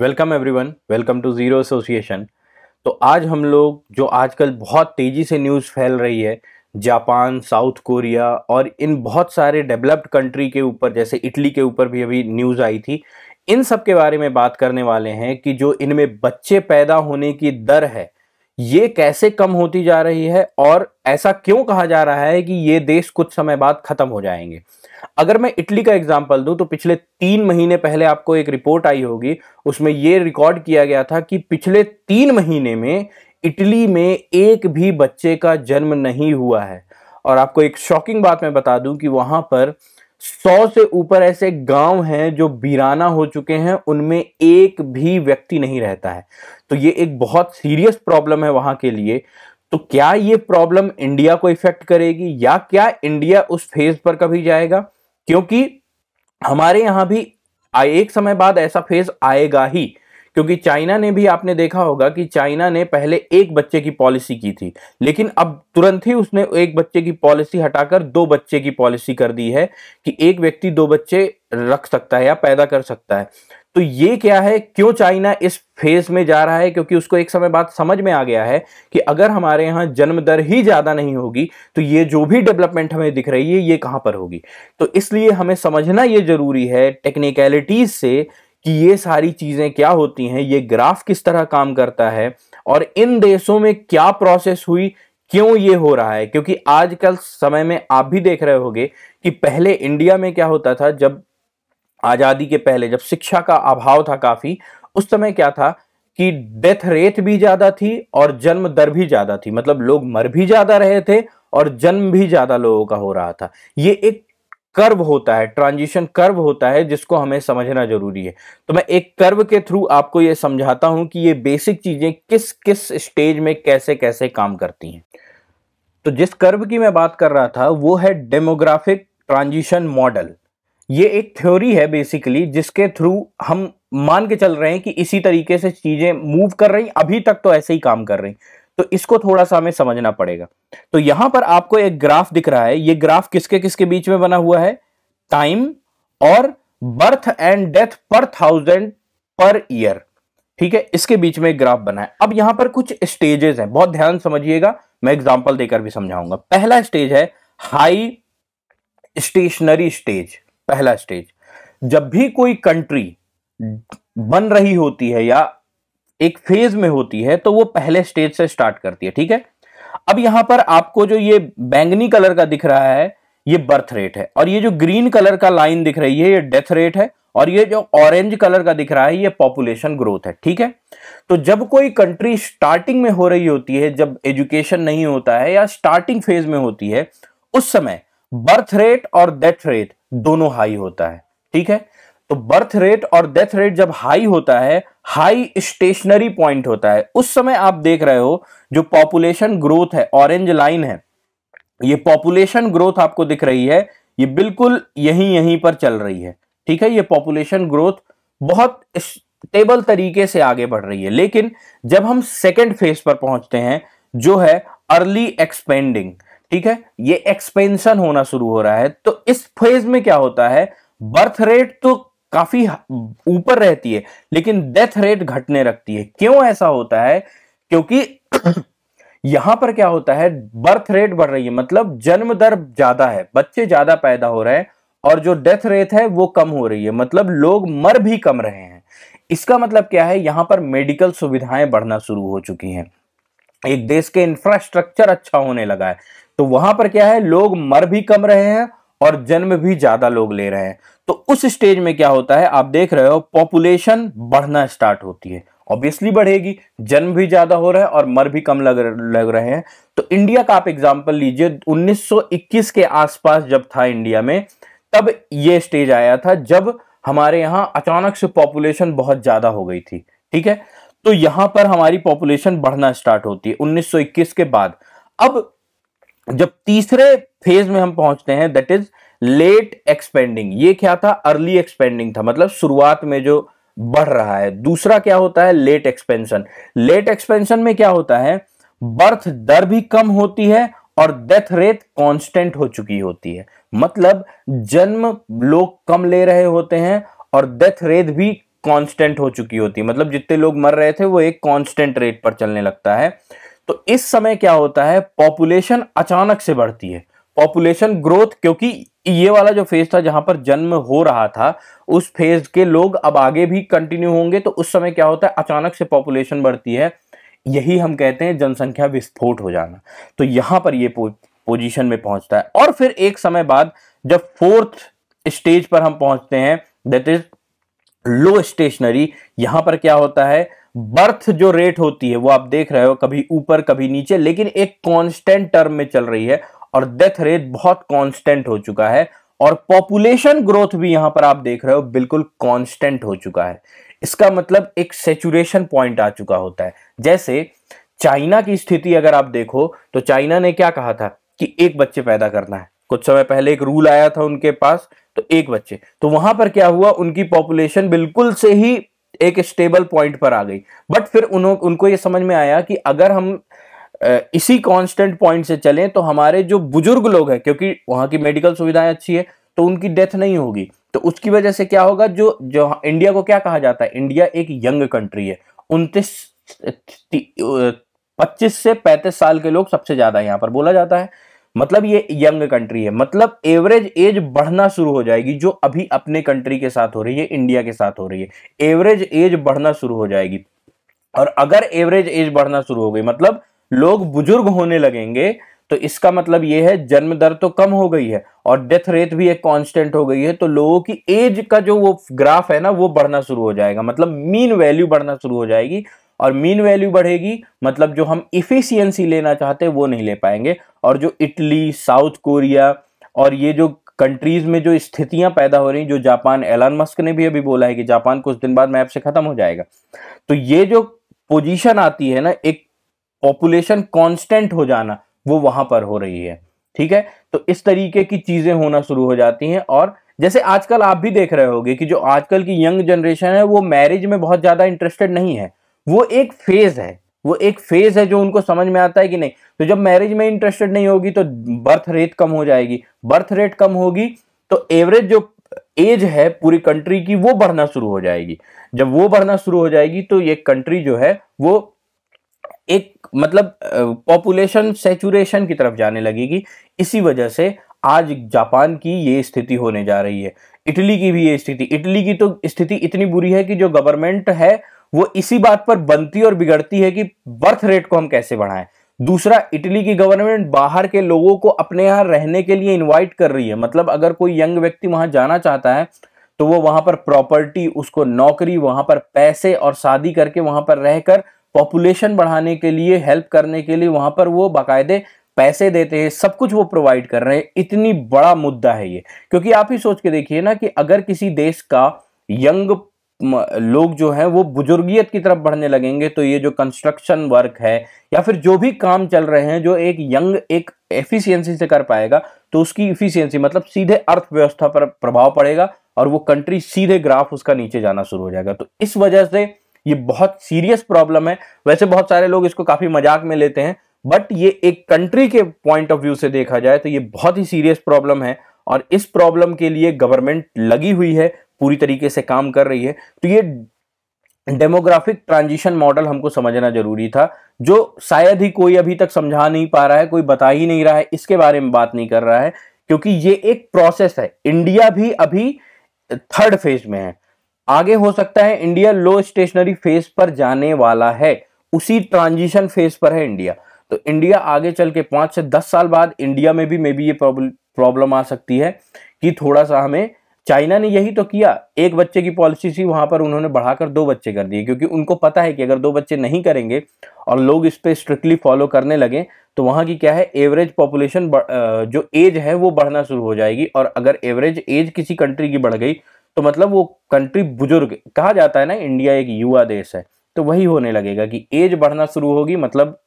welcome everyone welcome to zero association तो आज हम लोग जो आजकल बहुत तेज़ी से न्यूज़ फैल रही है जापान साउथ कोरिया और इन बहुत सारे डेवलप्ड कंट्री के ऊपर जैसे इटली के ऊपर भी अभी न्यूज़ आई थी इन सब के बारे में बात करने वाले हैं कि जो इनमें बच्चे पैदा होने की दर है ये कैसे कम होती जा रही है और ऐसा क्यों कहा जा रहा है कि ये देश कुछ समय बाद खत्म हो जाएंगे अगर मैं इटली का एग्जाम्पल दूं तो पिछले तीन महीने पहले आपको एक रिपोर्ट आई होगी उसमें ये रिकॉर्ड किया गया था कि पिछले तीन महीने में इटली में एक भी बच्चे का जन्म नहीं हुआ है और आपको एक शॉकिंग बात मैं बता दूं कि वहां पर सौ से ऊपर ऐसे गांव हैं जो बीराना हो चुके हैं उनमें एक भी व्यक्ति नहीं रहता है तो ये एक बहुत सीरियस प्रॉब्लम है वहां के लिए तो क्या ये प्रॉब्लम इंडिया को इफेक्ट करेगी या क्या इंडिया उस फेज पर कभी जाएगा क्योंकि हमारे यहां भी एक समय बाद ऐसा फेज आएगा ही क्योंकि चाइना ने भी आपने देखा होगा कि चाइना ने पहले एक बच्चे की पॉलिसी की थी लेकिन अब तुरंत ही उसने एक बच्चे की पॉलिसी हटाकर दो बच्चे की पॉलिसी कर दी है कि एक व्यक्ति दो बच्चे रख सकता है या पैदा कर सकता है तो ये क्या है क्यों चाइना इस फेज में जा रहा है क्योंकि उसको एक समय बाद समझ में आ गया है कि अगर हमारे यहाँ जन्म दर ही ज़्यादा नहीं होगी तो ये जो भी डेवलपमेंट हमें दिख रही है ये कहाँ पर होगी तो इसलिए हमें समझना ये ज़रूरी है टेक्निकलिटीज से कि ये सारी चीज़ें क्या होती हैं ये ग्राफ किस तरह काम करता है और इन देशों में क्या प्रोसेस हुई क्यों ये हो रहा है क्योंकि आजकल समय में आप भी देख रहे होंगे कि पहले इंडिया में क्या होता था जब आज़ादी के पहले जब शिक्षा का अभाव था काफ़ी उस समय क्या था कि डेथ रेट भी ज़्यादा थी और जन्म दर भी ज़्यादा थी मतलब लोग मर भी ज़्यादा रहे थे और जन्म भी ज़्यादा लोगों का हो रहा था ये एक कर्व होता है ट्रांजिशन कर्व होता है जिसको हमें समझना जरूरी है तो मैं एक कर्व के थ्रू आपको ये समझाता हूं कि ये बेसिक चीजें किस किस स्टेज में कैसे कैसे काम करती हैं तो जिस कर्व की मैं बात कर रहा था वो है डेमोग्राफिक ट्रांजिशन मॉडल ये एक थ्योरी है बेसिकली जिसके थ्रू हम मान के चल रहे हैं कि इसी तरीके से चीजें मूव कर रही अभी तक तो ऐसे ही काम कर रही तो इसको थोड़ा सा हमें समझना पड़ेगा तो यहां पर आपको एक ग्राफ दिख रहा है ये ग्राफ किसके किसके बीच में बना हुआ है टाइम और बर्थ एंड डेथ पर थाउजेंड पर ईयर ठीक है इसके बीच में एक ग्राफ बना है अब यहां पर कुछ स्टेजेस हैं बहुत ध्यान समझिएगा मैं एग्जांपल देकर भी समझाऊंगा पहला स्टेज है हाई स्टेशनरी स्टेज पहला स्टेज जब भी कोई कंट्री बन रही होती है या एक फेज में होती है तो वो पहले स्टेज से स्टार्ट करती है ठीक है अब यहां पर आपको जो ये बैंगनी कलर का दिख रहा है ये बर्थ रेट है और ये जो ग्रीन कलर का लाइन दिख रही है ये डेथ रेट है और ये जो ऑरेंज कलर का दिख रहा है ये पॉपुलेशन ग्रोथ है ठीक है तो जब कोई कंट्री स्टार्टिंग में हो रही होती है जब एजुकेशन नहीं होता है या स्टार्टिंग फेज में होती है उस समय बर्थ रेट और डेथ रेट दोनों हाई होता है ठीक है तो बर्थ रेट और डेथ रेट जब हाई होता है हाई स्टेशनरी पॉइंट होता है उस समय आप देख रहे हो जो पॉपुलेशन ग्रोथ है ऑरेंज लाइन है ये पॉपुलेशन ग्रोथ आपको दिख रही है ये बिल्कुल यहीं यहीं पर चल रही है ठीक है ये पॉपुलेशन ग्रोथ बहुत स्टेबल तरीके से आगे बढ़ रही है लेकिन जब हम सेकेंड फेज पर पहुंचते हैं जो है अर्ली एक्सपेंडिंग ठीक है ये एक्सपेंशन होना शुरू हो रहा है तो इस फेज में क्या होता है बर्थ रेट तो काफी ऊपर रहती है लेकिन डेथ रेट घटने रखती है क्यों ऐसा होता है क्योंकि यहां पर क्या होता है बर्थ रेट बढ़ रही है मतलब जन्म दर ज्यादा है बच्चे ज्यादा पैदा हो रहे हैं और जो डेथ रेट है वो कम हो रही है मतलब लोग मर भी कम रहे हैं इसका मतलब क्या है यहां पर मेडिकल सुविधाएं बढ़ना शुरू हो चुकी हैं एक देश के इंफ्रास्ट्रक्चर अच्छा होने लगा है तो वहां पर क्या है लोग मर भी कम रहे हैं और जन्म भी ज्यादा लोग ले रहे हैं तो उस स्टेज में क्या होता है आप देख रहे हो पॉपुलेशन बढ़ना स्टार्ट होती है ऑब्वियसली बढ़ेगी जन्म भी ज्यादा हो रहा है और मर भी कम लग लग रहे हैं तो इंडिया का आप एग्जाम्पल लीजिए 1921 के आसपास जब था इंडिया में तब ये स्टेज आया था जब हमारे यहाँ अचानक से पॉपुलेशन बहुत ज्यादा हो गई थी ठीक है तो यहां पर हमारी पॉपुलेशन बढ़ना स्टार्ट होती है 1921 के बाद अब जब तीसरे फेज में हम पहुंचते हैं दैट इज लेट एक्सपेंडिंग ये क्या था अर्ली एक्सपेंडिंग था मतलब शुरुआत में जो बढ़ रहा है दूसरा क्या होता है लेट एक्सपेंशन लेट एक्सपेंशन में क्या होता है बर्थ दर भी कम होती है और डेथ रेट कांस्टेंट हो चुकी होती है मतलब जन्म लोग कम ले रहे होते हैं और डेथ रेट भी कांस्टेंट हो चुकी होती है मतलब जितने लोग मर रहे थे वो एक कांस्टेंट रेट पर चलने लगता है तो इस समय क्या होता है पॉपुलेशन अचानक से बढ़ती है पॉपुलेशन ग्रोथ क्योंकि ये वाला जो फेज था जहां पर जन्म हो रहा था उस फेज के लोग अब आगे भी कंटिन्यू होंगे तो उस समय क्या होता है अचानक से पॉपुलेशन बढ़ती है यही हम कहते हैं जनसंख्या विस्फोट हो जाना तो यहां पर ये पोजिशन पोजीशन में पहुंचता है और फिर एक समय बाद जब फोर्थ स्टेज पर हम पहुंचते हैं दैट इज लो स्टेशनरी यहां पर क्या होता है बर्थ जो रेट होती है वो आप देख रहे हो कभी ऊपर कभी नीचे लेकिन एक कांस्टेंट टर्म में चल रही है और डेथ रेट बहुत कांस्टेंट हो चुका है और पॉपुलेशन ग्रोथ भी यहां पर आप देख रहे हो बिल्कुल कांस्टेंट हो चुका है इसका मतलब एक सेचुरेशन पॉइंट आ चुका होता है जैसे चाइना की स्थिति अगर आप देखो तो चाइना ने क्या कहा था कि एक बच्चे पैदा करना है कुछ समय पहले एक रूल आया था उनके पास तो एक बच्चे तो वहां पर क्या हुआ उनकी पॉपुलेशन बिल्कुल से ही एक स्टेबल पॉइंट पर आ गई बट फिर उनको ये समझ में आया कि अगर हम इसी कांस्टेंट पॉइंट से चलें तो हमारे जो बुजुर्ग लोग हैं क्योंकि वहां की मेडिकल सुविधाएं अच्छी है तो उनकी डेथ नहीं होगी तो उसकी वजह से क्या होगा जो जो इंडिया को क्या कहा जाता है इंडिया एक यंग कंट्री है उनतीस पच्चीस से पैंतीस साल के लोग सबसे ज्यादा यहां पर बोला जाता है मतलब ये यंग कंट्री है मतलब एवरेज एज बढ़ना शुरू हो जाएगी जो अभी अपने कंट्री के साथ हो रही है इंडिया के साथ हो रही है एवरेज एज बढ़ना शुरू हो जाएगी और अगर एवरेज एज बढ़ना शुरू हो गई मतलब लोग बुजुर्ग होने लगेंगे तो इसका मतलब यह है जन्म दर तो कम हो गई है और डेथ रेट भी एक कांस्टेंट हो गई है तो लोगों की एज का जो वो ग्राफ है ना वो बढ़ना शुरू हो जाएगा मतलब मीन वैल्यू बढ़ना शुरू हो जाएगी और मीन वैल्यू बढ़ेगी मतलब जो हम इफिशियंसी लेना चाहते वो नहीं ले पाएंगे और जो इटली साउथ कोरिया और ये जो कंट्रीज में जो स्थितियां पैदा हो रही जो जापान एलान मस्क ने भी अभी बोला है कि जापान कुछ दिन बाद मैप से खत्म हो जाएगा तो ये जो पोजीशन आती है ना एक पॉपुलेशन कांस्टेंट हो जाना वो वहां पर हो रही है ठीक है तो इस तरीके की चीजें होना शुरू हो जाती हैं और जैसे आजकल आप भी देख रहे होगे कि जो आजकल की यंग जनरेशन है वो मैरिज में बहुत ज्यादा इंटरेस्टेड नहीं है वो एक फेज है वो एक फेज है जो उनको समझ में आता है कि नहीं तो जब मैरिज में इंटरेस्टेड नहीं होगी तो बर्थ रेट कम हो जाएगी बर्थ रेट कम होगी तो एवरेज जो एज है पूरी कंट्री की वो बढ़ना शुरू हो जाएगी जब वो बढ़ना शुरू हो जाएगी तो ये कंट्री जो है वो एक मतलब पॉपुलेशन सेचुरेशन की तरफ जाने लगेगी इसी वजह से आज जापान की ये स्थिति होने जा रही है इटली की भी ये स्थिति इटली की तो स्थिति इतनी बुरी है कि जो गवर्नमेंट है वो इसी बात पर बनती और बिगड़ती है कि बर्थ रेट को हम कैसे बढ़ाएं दूसरा इटली की गवर्नमेंट बाहर के लोगों को अपने यहाँ रहने के लिए इनवाइट कर रही है मतलब अगर कोई यंग व्यक्ति वहां जाना चाहता है तो वो वहां पर प्रॉपर्टी उसको नौकरी वहां पर पैसे और शादी करके वहां पर रहकर पॉपुलेशन बढ़ाने के लिए हेल्प करने के लिए वहां पर वो बाकायदे पैसे देते हैं सब कुछ वो प्रोवाइड कर रहे हैं इतनी बड़ा मुद्दा है ये क्योंकि आप ही सोच के देखिए ना कि अगर किसी देश का यंग लोग जो हैं वो बुजुर्गियत की तरफ बढ़ने लगेंगे तो ये जो कंस्ट्रक्शन वर्क है या फिर जो भी काम चल रहे हैं जो एक यंग एक एफिशिएंसी से कर पाएगा तो उसकी इफिशियंसी मतलब सीधे अर्थव्यवस्था पर प्रभाव पड़ेगा और वो कंट्री सीधे ग्राफ उसका नीचे जाना शुरू हो जाएगा तो इस वजह से ये बहुत सीरियस प्रॉब्लम है वैसे बहुत सारे लोग इसको काफी मजाक में लेते हैं बट ये एक कंट्री के पॉइंट ऑफ व्यू से देखा जाए तो ये बहुत ही सीरियस प्रॉब्लम है और इस प्रॉब्लम के लिए गवर्नमेंट लगी हुई है पूरी तरीके से काम कर रही है तो ये डेमोग्राफिक ट्रांजिशन मॉडल हमको समझना जरूरी था जो शायद ही कोई अभी तक समझा नहीं पा रहा है कोई बता ही नहीं रहा है इसके बारे में बात नहीं कर रहा है क्योंकि ये एक प्रोसेस है इंडिया भी अभी थर्ड फेज में है आगे हो सकता है इंडिया लो स्टेशनरी फेज पर जाने वाला है उसी ट्रांजिशन फेज पर है इंडिया तो इंडिया आगे चल के पांच से दस साल बाद इंडिया में भी मे बी ये प्रॉब्लम आ सकती है कि थोड़ा सा हमें चाइना ने यही तो किया एक बच्चे की पॉलिसी थी वहां पर उन्होंने बढ़ाकर दो बच्चे कर दिए क्योंकि उनको पता है कि अगर दो बच्चे नहीं करेंगे और लोग इस पर स्ट्रिक्टली फॉलो करने लगे तो वहां की क्या है एवरेज पॉपुलेशन जो एज है वो बढ़ना शुरू हो जाएगी और अगर एवरेज एज किसी कंट्री की बढ़ गई तो मतलब वो कंट्री बुजुर्ग कहा जाता है ना इंडिया एक युवा देश है तो वही होने लगेगा कि एज बढ़ना शुरू होगी मतलब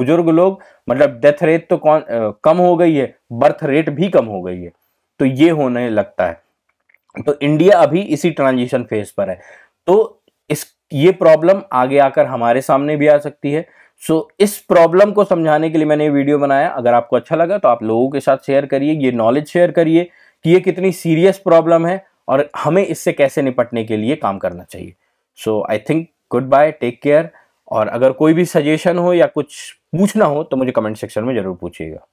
बुजुर्ग लोग मतलब डेथ रेट तो कौन आ, कम हो गई है बर्थ रेट भी कम हो गई है तो ये होने लगता है तो इंडिया अभी इसी ट्रांजिशन फेज पर है तो इस ये प्रॉब्लम आगे आकर हमारे सामने भी आ सकती है सो so, इस प्रॉब्लम को समझाने के लिए मैंने ये वीडियो बनाया अगर आपको अच्छा लगा तो आप लोगों के साथ शेयर करिए ये नॉलेज शेयर करिए कि ये कितनी सीरियस प्रॉब्लम है और हमें इससे कैसे निपटने के लिए काम करना चाहिए so I think goodbye take care और अगर कोई भी सजेशन हो या कुछ पूछना हो तो मुझे कमेंट सेक्शन में ज़रूर पूछिएगा